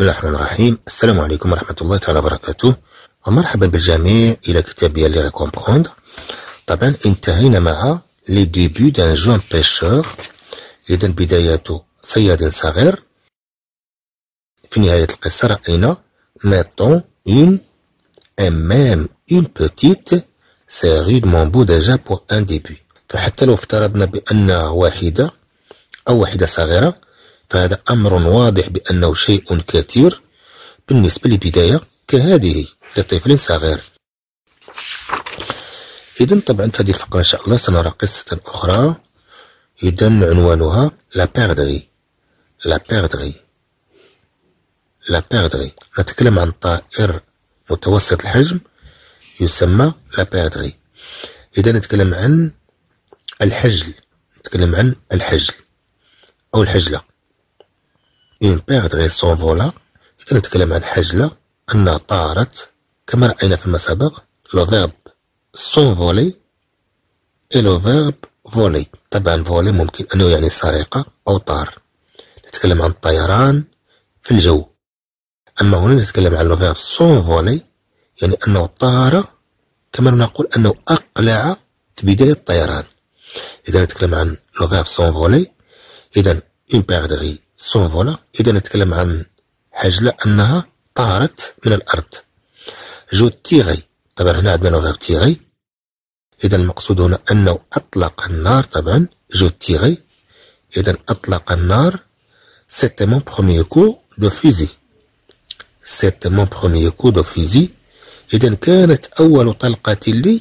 بسم الله الرحمن الرحيم السلام عليكم ورحمة الله تعالى وبركاته ومرحبا بالجميع إلى كتاب لي ريكومبروندر طبعا انتهينا مع لي ديبي دان جون بيشور إذا بدايته صياد صغير في نهاية القصة رأينا ميتون إون أن مام إون بوتيت سيغيد مونبو ديجا بوغ أن ديبي فحتى لو افترضنا بأن واحدة أو واحدة صغيرة فهذا أمر واضح بأنه شيء كثير بالنسبة لبداية كهذه لطفل صغير إذا طبعا في هذه الفقرة إن شاء الله سنرى قصة أخرى إذا عنوانها لا بيردغي لا بيردغي لا بيردغي نتكلم عن طائر متوسط الحجم يسمى لا بيردغي إذا نتكلم عن الحجل نتكلم عن الحجل أو الحجلة ينبعث إيه، فولا سونفولا كنتكلم عن حاجلة أنها طارت كما رأينا فيما سبق لو فيرب سونفولي إي لو فيرب فولي طبعا فولي ممكن أنه يعني سرقة أو طار نتكلم عن الطيران في الجو أما هنا نتكلم عن لو فيرب سونفولي يعني أنه طار كما نقول أنه أقلع في بداية الطيران إذا نتكلم عن لو فيرب سونفولي إذا بيغ دغي سونفولا إذا نتكلم عن حجله أنها طارت من الأرض جو تيغي طبعا هنا عندنا لغة تيغي إذا المقصود هنا أنه أطلق النار طبعا جو تيغي إذا أطلق النار سيتي مون بخوميي كو دو فيزي سيتي مون بخوميي كو دو فيزي إذا كانت أول طلقة لي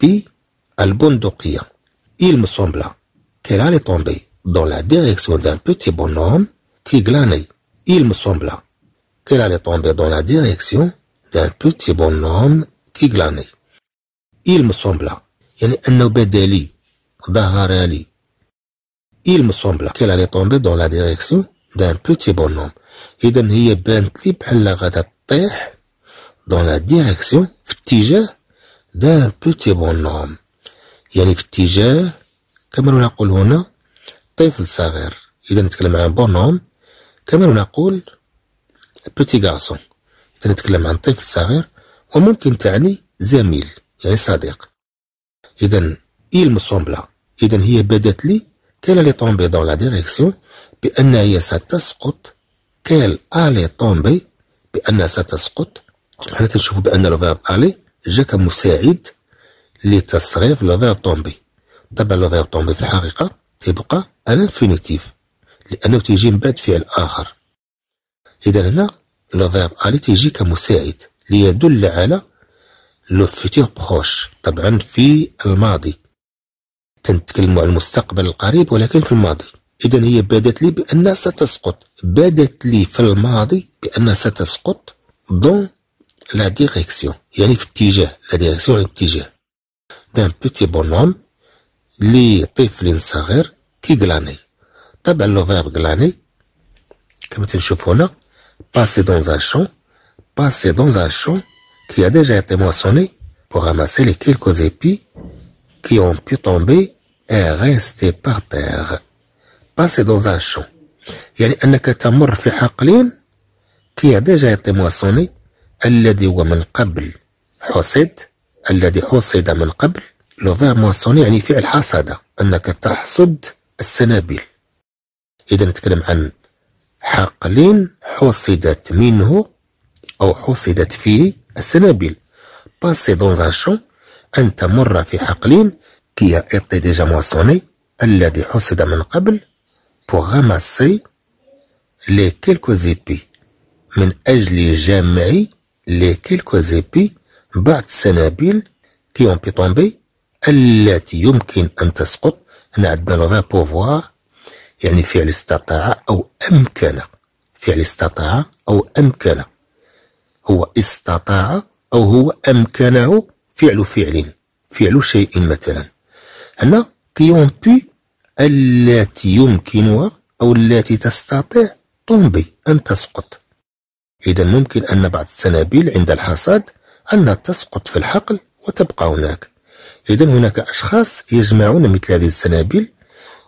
بالبندقية il me sembla qu'elle allait tomber dans la direction d'un petit bonhomme qui glanait. Il me sembla qu'elle allait tomber dans la direction d'un petit bonhomme qui glanait. Il me sembla il me sembla qu'elle allait tomber dans la direction d'un petit bonhomme. et هي بانت dans la direction d'un petit bonhomme يعني في اتجاه كما نقول طفل صغير إذا نتكلم عن بونوم كمان نقول بوتي غارسون إذا نتكلم عن طفل صغير وممكن تعني زميل يعني صديق إذا إيل مسومبلا إذا هي بدت لي لي طومبي دون لا ديريكسيون بأن هي ستسقط كال ألي طومبي بأنها ستسقط حنا تنشوفو بأن لو فيرب ألي جا كمساعد لتصريف لو فيرب طومبي طبعا لو فيرب طومبي في الحقيقة يبقى انفينيتيف لانه تيجي من بعد فعل اخر اذا هنا لو فيرب الي تيجي كمساعد ليدل على لو فيتور بروش طبعا في الماضي تنتكلموا على المستقبل القريب ولكن في الماضي اذا هي بدت لي بان ستسقط بدت لي في الماضي بان ستسقط دون لا ديريكسيون يعني في اتجاه لا ديريكسيون يعني اتجاه دان بوتي بونوم لطفل صغير كي كلاني طبعا لو فيرب كلاني كما تنشوف هنا باسي دون ان شون باسي دون ان شون كي a déjà été moissonné pour لي كيلكو زيبي كي اون بي طومبي tomber et بار تيغ باسي دون dans un يعني أنك تمر في حقلين كي a déjà été الذي هو من قبل حصد الذي حصد من قبل لو فير مواسوني يعني فعل حصد أنك تحصد السنابل إذا نتكلم عن حقل حصدت منه أو حصدت فيه السنابل باسي دون ان champ أن تمر في حقل كي a ديجا موسوني الذي حصد من قبل بو غاماسي لي كيلكو زيبي من أجل جمع لي كيلكو زيبي بعض السنابل كي أون بي التي يمكن أن تسقط هنا عندنا لغا بوفوار يعني فعل استطاع أو أمكن فعل استطاع أو أمكن هو استطاع أو هو أمكنه فعل فعل فعل شيء مثلا هنا كيون بي التي يمكنها أو التي تستطيع تمضي أن تسقط إذا ممكن أن بعض السنابل عند الحصاد أن تسقط في الحقل وتبقى هناك إذا هناك أشخاص يجمعون مثل هذه السنابل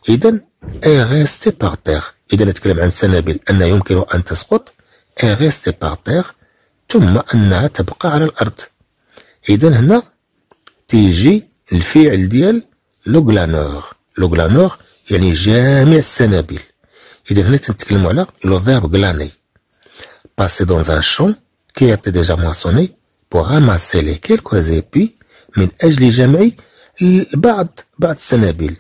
إذا غيستي باغ تيغ إذا نتكلم عن سنابل أن يمكن أن تسقط غيستي باغ تيغ ثم أنها تبقى على الأرض إذا هنا تيجي الفعل ديال لو لوغلانور يعني جامع السنابل إذا هنا تنتكلمو على لو فيرب غلاني باسي دون ان شون كي ديجا موسوني moissonné غاماسي لي كيلكو زيبي من أجل جمع بعض بعض السنابل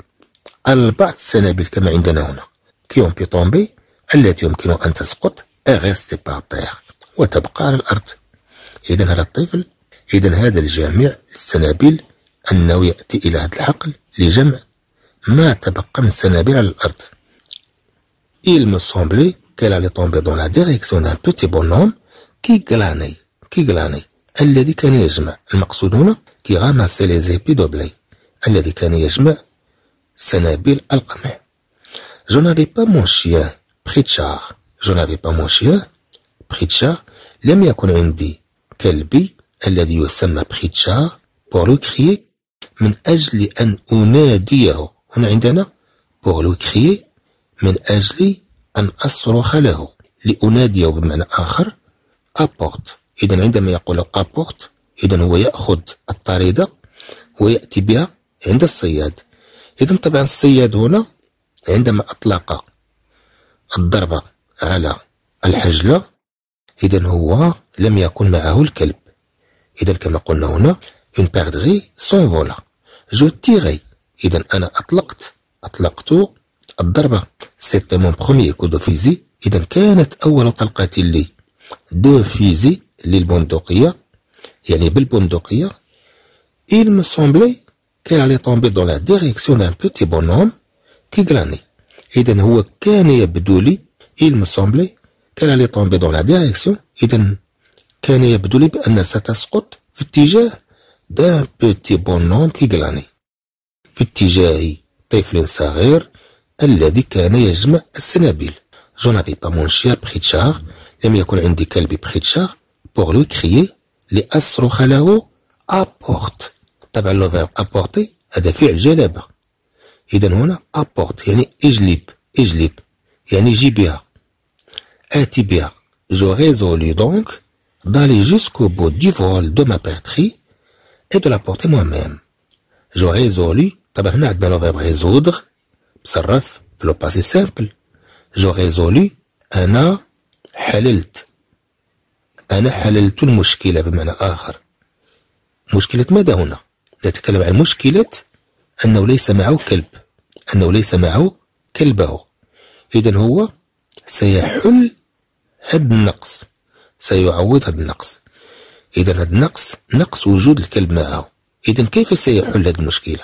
البعض السنابل كما عندنا هنا كي اون بي طومبي التي يمكن أن تسقط أغيستي باطير وتبقى على الأرض إذا هذا الطفل إذا هذا الجامع السنابل أنه يأتي إلى هذا الحقل لجمع ما تبقى من السنابل على الأرض Il me semblait qu'elle allait tomber dans la direction d'un petit bonhomme qui glanait, qui glanait. الذي كان يجمع المقصود هنا كيغاما لي زيبي دوبلي الذي كان يجمع سنابل القمح جو نافي با مون شيان بخيتشار جو نافي با مون شيان بخيتشار لم يكن عندي كلبي الذي يسمى بريتشار بور لو كريي من أجل أن أناديه هنا عندنا بور لو كريي من أجل أن أصرخ له لأناديه بمعنى آخر أبورت إذا عندما يقول أبورت إذا هو يأخذ الطريدة ويأتي بها عند الصياد إذا طبعا الصياد هنا عندما أطلق الضربة على الحجلة إذا هو لم يكن معه الكلب إذا كما قلنا هنا بيردغي سون فولا جو تيغي إذا أنا أطلقت أطلقت الضربة سيتي مون بخومي كو دو فيزي إذا كانت أول طلقة لي دو فيزي للبندقية يعني بالبندقية il me semblait qu'elle allait tomber dans la direction d'un petit bonhomme qui glanait إذا هو كان يبدو لي il me semblait qu'elle allait tomber dans la direction إذا كان يبدو لي بأن ستسقط في اتجاه d'un petit bonhomme qui glanait في اتجاه طفل صغير الذي كان يجمع السنابل جو نافي با مون شيا بريتشار لم يكن عندي كلبي بريتشار pour lui crier لأصرخ له apporte طبعا لو فيرب apporter هذا فعل جلبة إذا هنا apporte يعني اجلب اجلب يعني جيبها آتي بها Je résolus donc d'aller jusqu'au bout du vol de ma patrie et de la porter moi-même. Je résolus طبعا هنا عندنا لو فيرب résoudre بصرف في لو باسي سامبل جو ريزولي أنا حللت أنا حللت المشكلة بمعنى آخر مشكلة ماذا هنا؟ نتكلم عن مشكلة أنه ليس معه كلب أنه ليس معه كلبه إذا هو سيحل هذا النقص سيعوض هذا النقص إذا هذا النقص نقص وجود الكلب معه إذا كيف سيحل هذه المشكلة؟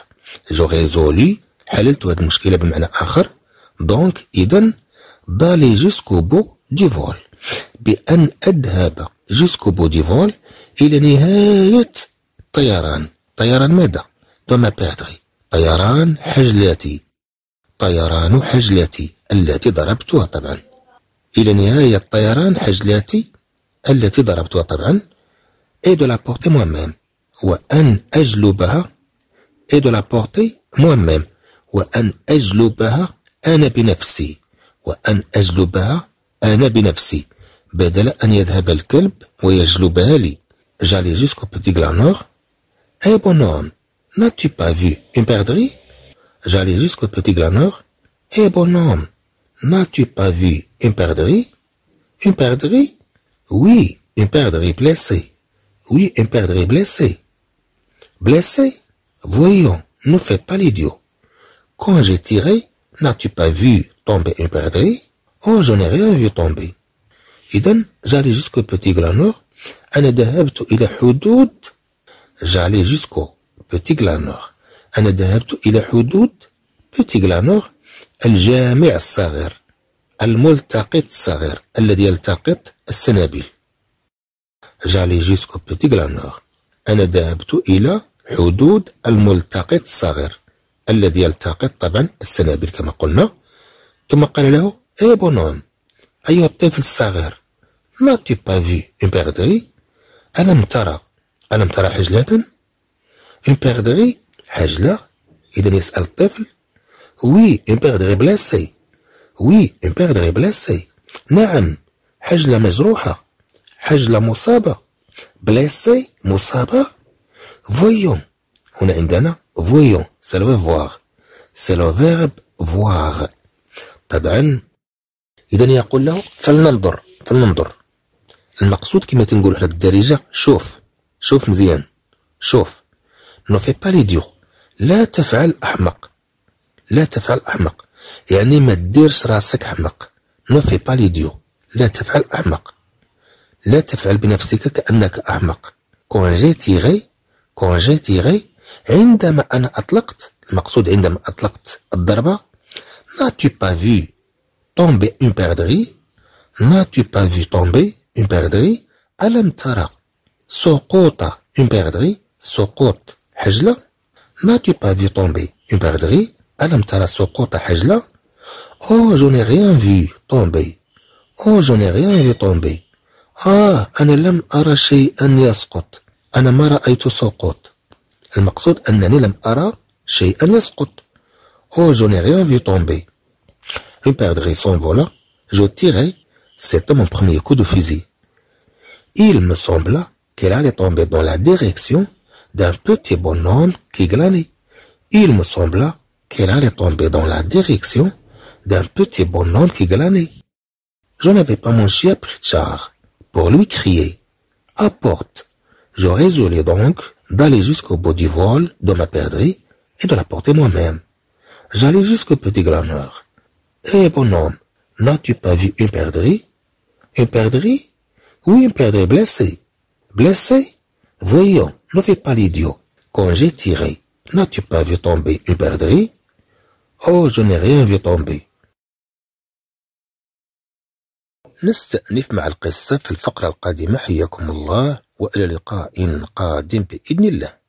جو ريزولي حللت هذه المشكلة بمعنى آخر دونك إذا بالي جوسكو بو دي فول بأن أذهب جوسكو بوديفون إلى نهاية الطيران طيران ماذا؟ دوما بيرتري طيران حجلاتي طيران حجلاتي التي ضربتها طبعا إلى نهاية طيران حجلاتي التي ضربتها طبعا اي دو لابورتي موا ميم وأن أجلبها اي دو لابورتي موا ميم وأن أجلبها أنا بنفسي وأن أجلبها أنا بنفسي بدل J'allais jusqu'au petit glanor. Eh bonhomme, n'as-tu pas vu une perdrix J'allais jusqu'au petit glanor. Eh bonhomme, n'as-tu pas vu une perdrix Une perdrix Oui, une perdrix blessée. Oui, une perdrix blessée. Blessée Voyons, ne fais pas l'idiot. Quand j'ai tiré, n'as-tu pas vu tomber une perdrix Oh, je n'ai rien vu tomber. إذا جالي جيسكو بوتي غلانور أنا ذهبت إلى حدود جالي جيسكو بوتي غلانور أنا ذهبت إلى حدود بوتي غلانور الجامع الصغير الملتقط الصغير الذي يلتقط السنابل جالي جيسكو بوتي غلانور أنا ذهبت إلى حدود الملتقط الصغير الذي يلتقط طبعا السنابل كما قلنا ثم قال له اي بونوم أيها الطفل الصغير ما تي با في اون بيغدري ألم ترى ألم ترى حجلة اون بيغدري حجلة إذا يسأل الطفل وي اون بيغدري بلاسي وي اون بيغدري بلاسي نعم حجلة مجروحة حجلة مصابة بلاسي مصابة فويون هنا عندنا فويون سي فواغ فوار فيرب فواغ طبعا إذا يقول له فلننظر فلننظر المقصود كما تنقول حنا بالدارجه شوف شوف مزيان شوف نو في با ديو لا تفعل احمق لا تفعل احمق يعني ما ديرش راسك احمق نو في با ديو لا تفعل احمق لا تفعل بنفسك كانك احمق كون جي تيغي كون جي تيغي عندما انا اطلقت المقصود عندما اطلقت الضربه ناتو با في طومبي اون بيردغي ناتو با في طومبي امبيردري ألم ترى سقوط امبيردري سقوط حجله ناتي با في طومبي امبيردري ألم ترى سقوط حجلة او جو ني rien في طومبي او جو ني rien في طومبي آه أنا لم أرى شيئا يسقط أنا ما رأيت سقوط المقصود أنني لم أرى شيئا يسقط او جو ني rien في طومبي امبيردري سون فولا جو تيري C'était mon premier coup de fusil. Il me sembla qu'elle allait tomber dans la direction d'un petit bonhomme qui glanait. Il me sembla qu'elle allait tomber dans la direction d'un petit bonhomme qui glanait. Je n'avais pas mon chien Pritchard pour lui crier « Apporte !» Je résolus donc d'aller jusqu'au bout du vol de ma perdrix et de la porter moi-même. J'allais jusqu'au petit glaneur. « Eh bonhomme, n'as-tu pas vu une perdrix Un perdrix Oui, un perdrix blessé. Blessé Voyons, ne fais pas l'idiot. Quand j'ai tiré, n'as-tu pas vu tomber un perdrix Oh, je n'ai rien vu tomber. نستأنف مع القصة في الفقرة القادمة حياكم الله وإلى لقاء قادم بإذن الله